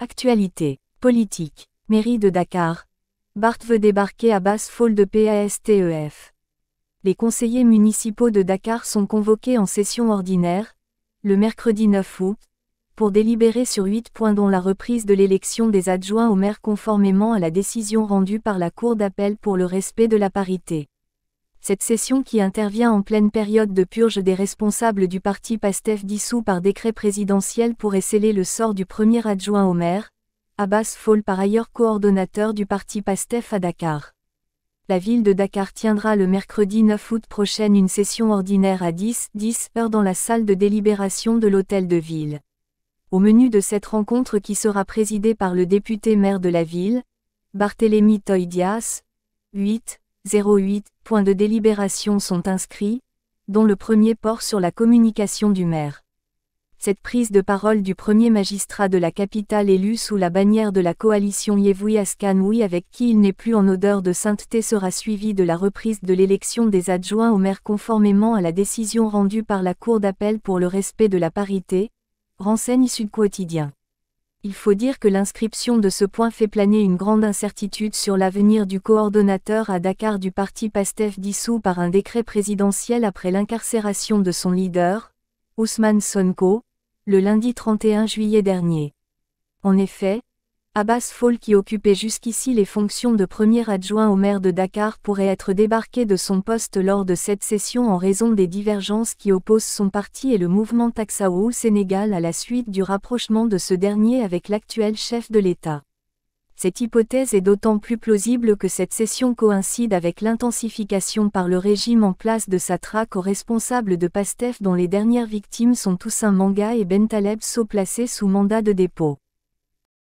Actualité. Politique. Mairie de Dakar. Barthes veut débarquer à Basse-Folle de PASTEF. Les conseillers municipaux de Dakar sont convoqués en session ordinaire, le mercredi 9 août, pour délibérer sur huit points dont la reprise de l'élection des adjoints au maire conformément à la décision rendue par la Cour d'appel pour le respect de la parité. Cette session qui intervient en pleine période de purge des responsables du parti PASTEF dissous par décret présidentiel pourrait sceller le sort du premier adjoint au maire, Abbas Fall par ailleurs coordonnateur du parti PASTEF à Dakar. La ville de Dakar tiendra le mercredi 9 août prochain une session ordinaire à 10-10 heures dans la salle de délibération de l'hôtel de ville. Au menu de cette rencontre qui sera présidée par le député maire de la ville, Barthélémy Toïdias, 8, 08 points de délibération sont inscrits, dont le premier porte sur la communication du maire. Cette prise de parole du premier magistrat de la capitale élu sous la bannière de la coalition Yevoui Askanoui avec qui il n'est plus en odeur de sainteté sera suivie de la reprise de l'élection des adjoints au maire conformément à la décision rendue par la Cour d'appel pour le respect de la parité, renseigne Sud Quotidien il faut dire que l'inscription de ce point fait planer une grande incertitude sur l'avenir du coordonnateur à Dakar du parti PASTEF dissous par un décret présidentiel après l'incarcération de son leader, Ousmane Sonko, le lundi 31 juillet dernier. En effet, Abbas Fall qui occupait jusqu'ici les fonctions de premier adjoint au maire de Dakar pourrait être débarqué de son poste lors de cette session en raison des divergences qui opposent son parti et le mouvement Taxao au Sénégal à la suite du rapprochement de ce dernier avec l'actuel chef de l'État. Cette hypothèse est d'autant plus plausible que cette session coïncide avec l'intensification par le régime en place de sa traque aux responsables de PASTEF dont les dernières victimes sont Toussaint Manga et Bentaleb So placés sous mandat de dépôt.